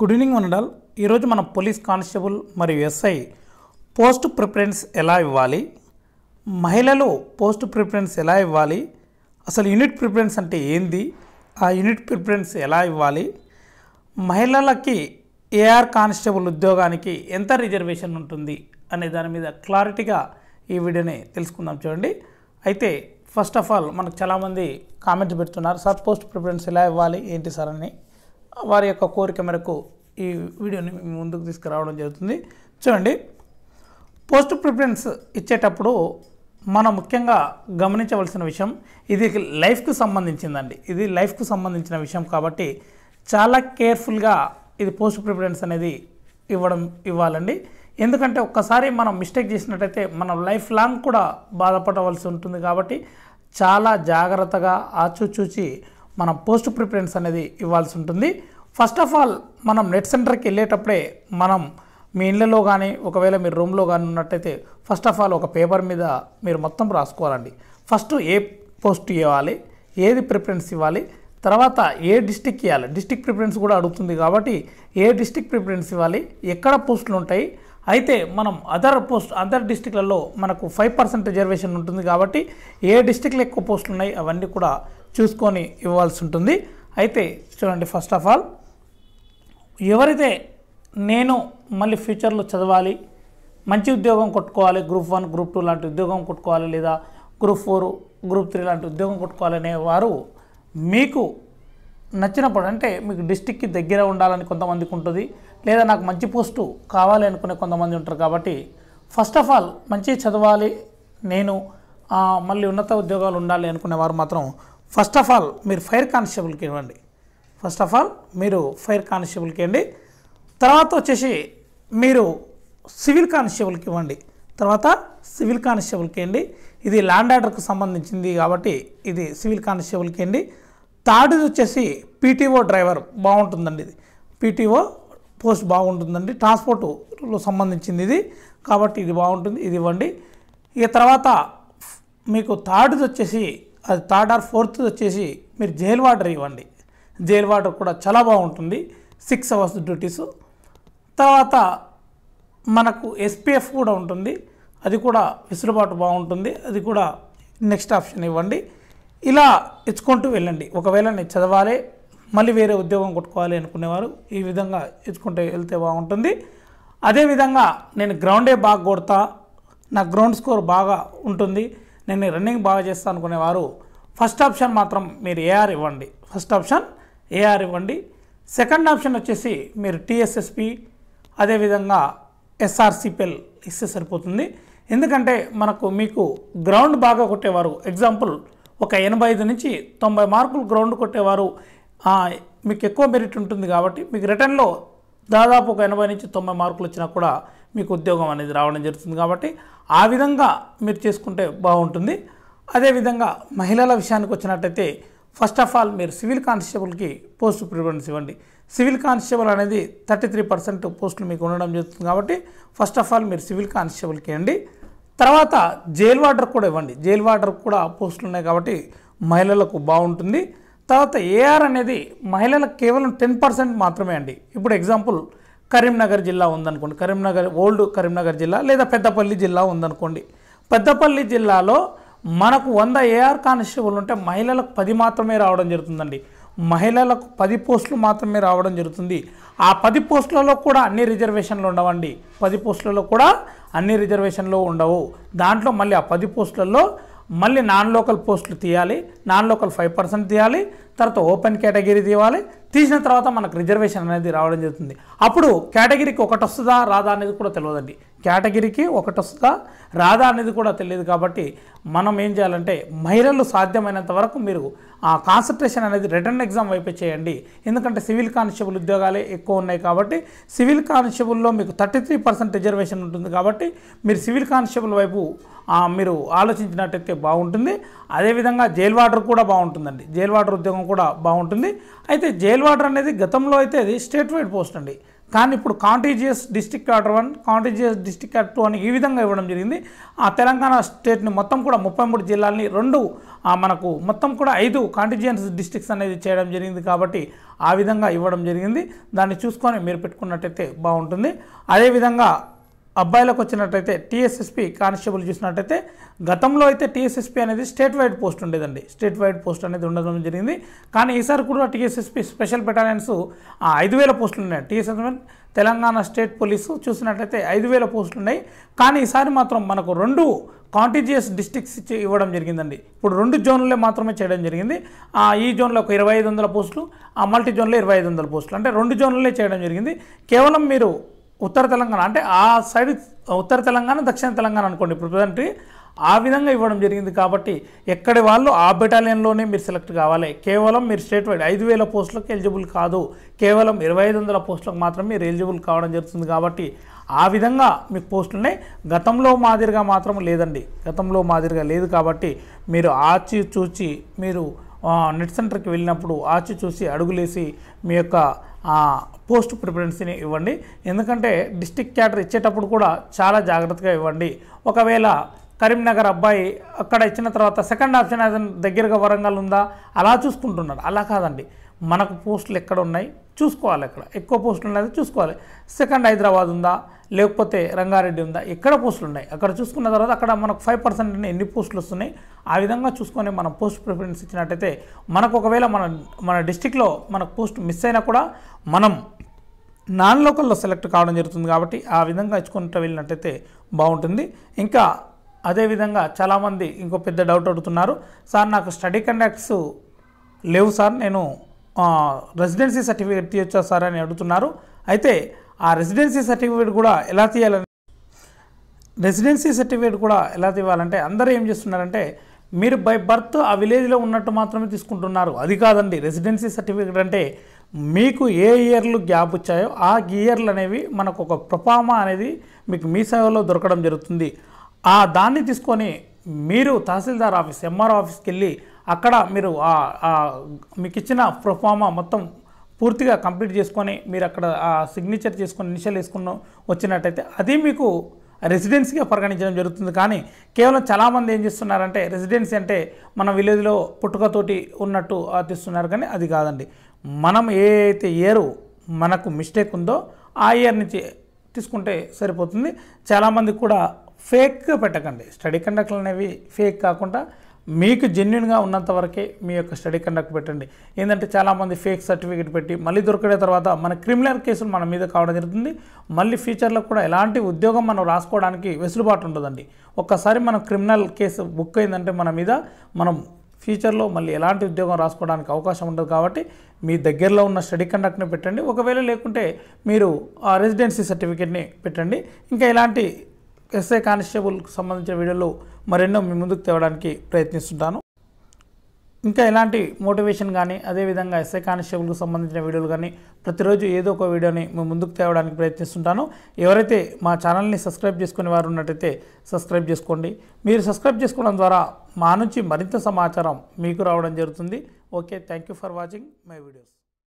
good evening ఉండల్ ఈరోజు మన పోలీస్ కానిస్టేబుల్ మరియు ఎస్ఐ పోస్ట్ ప్రిఫరెన్స్ ఎలా ఇవ్వాలి మహిళలు పోస్ట్ ప్రిఫరెన్స్ ఎలా ఇవ్వాలి అసలు యూనిట్ ప్రిఫరెన్స్ అంటే ఏంది ఆ యూనిట్ ప్రిఫరెన్స్ ఎలా ఇవ్వాలి మహిళలకి ఏఆర్ కానిస్టేబుల్ ఉద్యోగానికి ఎంత రిజర్వేషన్ ఉంటుంది అనే దాని మీద క్లారిటీగా ఈ వీడియోని తెలుసుకుందాం చూడండి అయితే ఫస్ట్ ఆఫ్ ఆల్ మనకు చాలామంది కామెంట్స్ పెడుతున్నారు సార్ పోస్ట్ ప్రిఫరెన్స్ ఎలా ఇవ్వాలి ఏంటి సార్ అని వారి యొక్క కోరిక మేరకు ఈ వీడియోని ముందుకు తీసుకురావడం జరుగుతుంది చూడండి పోస్ట్ ప్రిఫరెన్స్ ఇచ్చేటప్పుడు మనం ముఖ్యంగా గమనించవలసిన విషయం ఇది లైఫ్కు సంబంధించిందండి ఇది లైఫ్కు సంబంధించిన విషయం కాబట్టి చాలా కేర్ఫుల్గా ఇది పోస్ట్ ప్రిఫరెన్స్ అనేది ఇవ్వడం ఇవ్వాలండి ఎందుకంటే ఒక్కసారి మనం మిస్టేక్ చేసినట్టయితే మనం లైఫ్ లాంగ్ కూడా బాధపడవలసి ఉంటుంది కాబట్టి చాలా జాగ్రత్తగా ఆచూచూచి మనం పోస్ట్ ప్రిఫరెన్స్ అనేది ఇవ్వాల్సి ఉంటుంది ఫస్ట్ ఆఫ్ ఆల్ మనం నెట్ సెంటర్కి వెళ్ళేటప్పుడే మనం మీ ఇళ్ళలో కానీ ఒకవేళ మీరు రూమ్లో కానీ ఉన్నట్టయితే ఫస్ట్ ఆఫ్ ఆల్ ఒక పేపర్ మీద మీరు మొత్తం రాసుకోవాలండి ఫస్ట్ ఏ పోస్ట్ ఇవ్వాలి ఏది ప్రిఫరెన్స్ ఇవ్వాలి తర్వాత ఏ డిస్టిక్ ఇవ్వాలి డిస్టిక్ ప్రిఫరెన్స్ కూడా అడుగుతుంది కాబట్టి ఏ డిస్టిక్ ప్రిఫరెన్స్ ఇవ్వాలి ఎక్కడ పోస్టులు ఉంటాయి అయితే మనం అదర్ పోస్ట్ అదర్ డిస్టిక్లలో మనకు ఫైవ్ పర్సెంట్ రిజర్వేషన్ ఉంటుంది కాబట్టి ఏ డిస్టిక్లు ఎక్కువ పోస్టులు ఉన్నాయి అవన్నీ కూడా చూసుకొని ఇవ్వాల్సి ఉంటుంది అయితే చూడండి ఫస్ట్ ఆఫ్ ఆల్ ఎవరైతే నేను మళ్ళీ ఫ్యూచర్లో చదవాలి మంచి ఉద్యోగం కొట్టుకోవాలి గ్రూప్ వన్ గ్రూప్ టూ లాంటి ఉద్యోగం కొట్టుకోవాలి లేదా గ్రూప్ ఫోర్ గ్రూప్ త్రీ లాంటి ఉద్యోగం కొట్టుకోవాలనే వారు మీకు నచ్చినప్పుడు అంటే మీకు డిస్టిక్కి దగ్గర ఉండాలని కొంతమందికి ఉంటుంది లేదా నాకు మంచి పోస్టు కావాలి అనుకునే కొంతమంది ఉంటారు కాబట్టి ఫస్ట్ ఆఫ్ ఆల్ మంచి చదవాలి నేను మళ్ళీ ఉన్నత ఉద్యోగాలు ఉండాలి అనుకునే వారు మాత్రం ఫస్ట్ ఆఫ్ ఆల్ మీరు ఫైర్ కానిస్టేబుల్కి ఇవ్వండి ఫస్ట్ ఆఫ్ ఆల్ మీరు ఫైర్ కానిస్టేబుల్కి ఇవ్వండి తర్వాత వచ్చేసి మీరు సివిల్ కానిస్టేబుల్కి ఇవ్వండి తర్వాత సివిల్ కానిస్టేబుల్కి ఇవ్వండి ఇది ల్యాండ్ ఆర్డర్కు సంబంధించింది కాబట్టి ఇది సివిల్ కానిస్టేబుల్కి ఇవ్వండి థర్డ్ది వచ్చేసి పీటీఓ డ్రైవర్ బాగుంటుందండి ఇది పీటీఓ పోస్ట్ బాగుంటుందండి ట్రాన్స్పోర్టులో సంబంధించింది ఇది కాబట్టి ఇది బాగుంటుంది ఇది ఇవ్వండి ఇక తర్వాత మీకు థర్డ్ది వచ్చేసి అది థర్డ్ ఆర్ ఫోర్త్ వచ్చేసి మీరు జైల్ వాటర్ ఇవ్వండి జైల్ వాటర్ కూడా చాలా బాగుంటుంది సిక్స్ అవర్స్ డ్యూటీస్ తర్వాత మనకు ఎస్పీఎఫ్ కూడా ఉంటుంది అది కూడా వెసులుబాటు బాగుంటుంది అది కూడా నెక్స్ట్ ఆప్షన్ ఇవ్వండి ఇలా ఇచ్చుకుంటూ వెళ్ళండి ఒకవేళ నేను చదవాలి మళ్ళీ వేరే ఉద్యోగం కొట్టుకోవాలి అనుకునేవారు ఈ విధంగా ఇచ్చుకుంటూ వెళ్తే బాగుంటుంది అదేవిధంగా నేను గ్రౌండే బాగా కొడతా నా గ్రౌండ్ స్కోర్ బాగా ఉంటుంది నేను రన్నింగ్ బాగా చేస్తాను అనుకునేవారు ఫస్ట్ ఆప్షన్ మాత్రం మీరు ఏఆర్ ఇవ్వండి ఫస్ట్ ఆప్షన్ ఏఆర్ ఇవ్వండి సెకండ్ ఆప్షన్ వచ్చేసి మీరు టీఎస్ఎస్పి అదేవిధంగా ఎస్ఆర్సిపిఎల్ ఇస్తే సరిపోతుంది ఎందుకంటే మనకు మీకు గ్రౌండ్ బాగా కొట్టేవారు ఎగ్జాంపుల్ ఒక ఎనభై ఐదు నుంచి తొంభై మార్కులు గ్రౌండ్ కొట్టేవారు మీకు ఎక్కువ మెరిట్ ఉంటుంది కాబట్టి మీకు రిటర్న్లో దాదాపు ఒక ఎనభై నుంచి తొంభై మార్కులు వచ్చినా కూడా మీకు ఉద్యోగం అనేది రావడం జరుగుతుంది కాబట్టి ఆ విధంగా మీరు చేసుకుంటే బాగుంటుంది అదేవిధంగా మహిళల విషయానికి వచ్చినట్టయితే ఫస్ట్ ఆఫ్ ఆల్ మీరు సివిల్ కానిస్టేబుల్కి పోస్ట్ ప్రిఫరెన్స్ ఇవ్వండి సివిల్ కానిస్టేబుల్ అనేది థర్టీ త్రీ పర్సెంట్ పోస్టులు మీకు ఉండడం జరుగుతుంది కాబట్టి ఫస్ట్ ఆఫ్ ఆల్ మీరు సివిల్ కానిస్టేబుల్కి ఇవ్వండి తర్వాత జైల్ వార్డర్ కూడా ఇవ్వండి జైల్ వార్డర్ కూడా పోస్టులు ఉన్నాయి కాబట్టి మహిళలకు బాగుంటుంది తర్వాత ఏఆర్ అనేది మహిళలకు కేవలం టెన్ పర్సెంట్ మాత్రమే అండి ఇప్పుడు ఎగ్జాంపుల్ కరీంనగర్ జిల్లా ఉందనుకోండి కరీంనగర్ ఓల్డ్ కరీంనగర్ జిల్లా లేదా పెద్దపల్లి జిల్లా ఉందనుకోండి పెద్దపల్లి జిల్లాలో మనకు వంద ఏఆర్ కానిస్టేబుల్ ఉంటే మహిళలకు పది మాత్రమే రావడం జరుగుతుందండి మహిళలకు పది పోస్టులు మాత్రమే రావడం జరుగుతుంది ఆ పది పోస్టులలో కూడా అన్ని రిజర్వేషన్లు ఉండవండి పది పోస్టులలో కూడా అన్ని రిజర్వేషన్లు ఉండవు దాంట్లో మళ్ళీ ఆ పది పోస్టులలో మళ్ళీ నాన్ లోకల్ పోస్టులు తీయాలి నాన్ లోకల్ ఫైవ్ పర్సెంట్ తీయాలి తర్వాత ఓపెన్ కేటగిరీ తీయాలి తీసిన తర్వాత మనకు రిజర్వేషన్ అనేది రావడం జరుగుతుంది అప్పుడు కేటగిరీకి ఒకటి వస్తుందా రాదా అనేది కూడా తెలియదండి కేటగిరీకి ఒకటి వస్తుందా రాదా అనేది కూడా తెలియదు కాబట్టి మనం ఏం చేయాలంటే మహిళలు సాధ్యమైనంత వరకు మీరు ఆ కాన్సన్ట్రేషన్ అనేది రిటర్న్ ఎగ్జామ్ వైపే చేయండి ఎందుకంటే సివిల్ కానిస్టేబుల్ ఉద్యోగాలే ఎక్కువ ఉన్నాయి కాబట్టి సివిల్ కానిస్టేబుల్లో మీకు థర్టీ త్రీ పర్సెంట్ రిజర్వేషన్ ఉంటుంది కాబట్టి మీరు సివిల్ కానిస్టేబుల్ వైపు మీరు ఆలోచించినట్టయితే బాగుంటుంది అదేవిధంగా జైల్ వాటర్ కూడా బాగుంటుందండి జైల్ వాటర్ ఉద్యోగం కూడా బాగుంటుంది అయితే జైల్ వాటర్ అనేది గతంలో అయితే అది స్టేట్ వైడ్ పోస్ట్ అండి కానీ ఇప్పుడు contiguous district cadre one contiguous district cadre two అని ఈ విధంగా ఇవ్వడం జరిగింది ఆ తెలంగాణ స్టేట్ని మొత్తం కూడా ముప్పై మూడు జిల్లాలని రెండు మనకు మొత్తం కూడా ఐదు కాంటిజియన్స్ డిస్ట్రిక్ట్స్ అనేది చేయడం జరిగింది కాబట్టి ఆ విధంగా ఇవ్వడం జరిగింది దాన్ని చూసుకొని మీరు పెట్టుకున్నట్టయితే బాగుంటుంది అదేవిధంగా అబ్బాయిలకు వచ్చినట్టయితే టీఎస్ఎస్పి కానిస్టేబుల్ చూసినట్టయితే గతంలో అయితే టీఎస్ఎస్పి అనేది స్టేట్ వైడ్ పోస్ట్ ఉండేదండి స్టేట్ వైడ్ పోస్ట్ అనేది ఉండడం జరిగింది కానీ ఈసారి కూడా టీఎస్ఎస్పి స్పెషల్ బెటాలియన్స్ ఐదు వేల పోస్టులు ఉన్నాయి టీఎస్ఎస్పీ తెలంగాణ స్టేట్ పోలీసు చూసినట్లయితే ఐదు వేల పోస్టులు ఉన్నాయి కానీ ఈసారి మాత్రం మనకు రెండు కాంటిజియస్ డిస్టిక్స్ ఇచ్చి ఇవ్వడం జరిగిందండి ఇప్పుడు రెండు జోన్లే మాత్రమే చేయడం జరిగింది ఆ ఈ జోన్లో ఒక ఇరవై ఐదు వందల పోస్టులు ఆ మల్టీ జోన్లో ఇరవై ఐదు వందల పోస్టులు అంటే రెండు జోన్లే చేయడం జరిగింది కేవలం మీరు ఉత్తర తెలంగాణ అంటే ఆ సైడ్ ఉత్తర తెలంగాణ దక్షిణ తెలంగాణ అనుకోండి ఇప్పుడు ప్రజెంట్ ఆ విధంగా ఇవ్వడం జరిగింది కాబట్టి ఎక్కడి వాళ్ళు ఆ బెటాలియన్లోనే మీరు సెలెక్ట్ కావాలి కేవలం మీరు స్టేట్ వైడ్ ఐదు వేల పోస్టులకు ఎలిజిబుల్ కాదు కేవలం ఇరవై ఐదు వందల పోస్టులకు మాత్రమే మీరు ఎలిజిబుల్ కావడం జరుగుతుంది కాబట్టి ఆ విధంగా మీకు పోస్టులనే గతంలో మాదిరిగా మాత్రం లేదండి గతంలో మాదిరిగా లేదు కాబట్టి మీరు ఆచి చూచి మీరు నెట్ సెంటర్కి వెళ్ళినప్పుడు ఆచి చూసి అడుగులేసి మీ యొక్క పోస్ట్ ప్రిఫరెన్స్ని ఇవ్వండి ఎందుకంటే డిస్టిక్ క్యాటర్ ఇచ్చేటప్పుడు కూడా చాలా జాగ్రత్తగా ఇవ్వండి ఒకవేళ కరీంనగర్ అబ్బాయి అక్కడ ఇచ్చిన తర్వాత సెకండ్ ఆప్షన్ దగ్గరగా వరంగల్ ఉందా అలా చూసుకుంటున్నారు అలా కాదండి మనకు పోస్టులు ఎక్కడ ఉన్నాయి చూసుకోవాలి అక్కడ ఎక్కువ పోస్టులు ఉన్నది చూసుకోవాలి సెకండ్ హైదరాబాద్ ఉందా లేకపోతే రంగారెడ్డి ఉందా ఎక్కడ పోస్టులు ఉన్నాయి అక్కడ చూసుకున్న తర్వాత అక్కడ మనకు ఫైవ్ పర్సెంట్ ఎన్ని పోస్టులు వస్తున్నాయి ఆ విధంగా చూసుకొని మనం పోస్ట్ ప్రిఫరెన్స్ ఇచ్చినట్టయితే మనకు ఒకవేళ మన మన డిస్టిక్లో మనకు పోస్ట్ మిస్ అయినా కూడా మనం నాన్ లోకల్లో సెలెక్ట్ కావడం జరుగుతుంది కాబట్టి ఆ విధంగా ఇచ్చుకుంటూ వెళ్ళినట్టయితే బాగుంటుంది ఇంకా అదేవిధంగా చాలామంది ఇంకో పెద్ద డౌట్ అడుగుతున్నారు సార్ నాకు స్టడీ కండక్ట్స్ లేవు సార్ నేను రెసిడెన్సీ సర్టిఫికేట్ తీయొచ్చా సార్ అని అడుగుతున్నారు అయితే ఆ రెసిడెన్సీ సర్టిఫికేట్ కూడా ఎలా తీయాలని రెసిడెన్సీ సర్టిఫికేట్ కూడా ఎలా తీవాలంటే అందరూ ఏం చేస్తున్నారంటే మీరు బై బర్త్ ఆ విలేజ్లో ఉన్నట్టు మాత్రమే తీసుకుంటున్నారు అది కాదండి రెసిడెన్సీ సర్టిఫికేట్ అంటే మీకు ఏ ఇయర్లు గ్యాప్ వచ్చాయో ఆ ఇయర్లు అనేవి మనకు ఒక ప్రొఫామా అనేది మీకు మీ సేవలో దొరకడం జరుగుతుంది ఆ దాన్ని తీసుకొని మీరు తహసీల్దార్ ఆఫీస్ ఎంఆర్ ఆఫీస్కి వెళ్ళి అక్కడ మీరు మీకు ఇచ్చిన ప్రొఫామా మొత్తం పూర్తిగా కంప్లీట్ చేసుకొని మీరు అక్కడ సిగ్నేచర్ చేసుకొని ఇనిషియల్ వేసుకున్న వచ్చినట్టయితే అది మీకు రెసిడెన్సీగా పరిగణించడం జరుగుతుంది కానీ కేవలం చాలామంది ఏం చేస్తున్నారంటే రెసిడెన్సీ అంటే మన విలేజ్లో పుట్టుకతోటి ఉన్నట్టు తీస్తున్నారు కానీ అది కాదండి మనం ఏ అయితే ఇయర్ మనకు మిస్టేక్ ఉందో ఆ ఇయర్ నుంచి తీసుకుంటే సరిపోతుంది చాలామంది కూడా ఫేక్ పెట్టకండి స్టడీ కండక్ట్లు అనేవి ఫేక్ కాకుండా మీకు జెన్యున్గా ఉన్నంత వరకే మీ యొక్క స్టడీ కండక్ట్ పెట్టండి ఏంటంటే చాలామంది ఫేక్ సర్టిఫికేట్ పెట్టి మళ్ళీ దొరికిన తర్వాత మన క్రిమినల్ కేసులు మన మీద కావడం జరుగుతుంది మళ్ళీ ఫ్యూచర్లో కూడా ఎలాంటి ఉద్యోగం మనం రాసుకోవడానికి వెసులుబాటు ఉండదండి ఒక్కసారి మనం క్రిమినల్ కేసు బుక్ అయిందంటే మన మీద మనం ఫ్యూచర్లో మళ్ళీ ఎలాంటి ఉద్యోగం రాసుకోవడానికి అవకాశం ఉండదు కాబట్టి మీ దగ్గరలో ఉన్న స్టడీ కండక్ట్ని పెట్టండి ఒకవేళ లేకుంటే మీరు ఆ రెసిడెన్సీ సర్టిఫికేట్ని పెట్టండి ఇంకా ఎలాంటి ఎస్ఏ కానిస్టేబుల్కి సంబంధించిన వీడియోలు మరెన్నో మీ ముందుకు తేవడానికి ప్రయత్నిస్తుంటాను ఇంకా ఎలాంటి మోటివేషన్ కానీ అదేవిధంగా ఎస్ఐ కానిస్టేబుల్కు సంబంధించిన వీడియోలు కానీ ప్రతిరోజు ఏదో ఒక వీడియోని మేము ముందుకు తేవడానికి ప్రయత్నిస్తుంటాను ఎవరైతే మా ఛానల్ని సబ్స్క్రైబ్ చేసుకునే వారు ఉన్నట్టయితే సబ్స్క్రైబ్ చేసుకోండి మీరు సబ్స్క్రైబ్ చేసుకోవడం ద్వారా మా నుంచి మరింత సమాచారం మీకు రావడం జరుగుతుంది okay thank you for watching my videos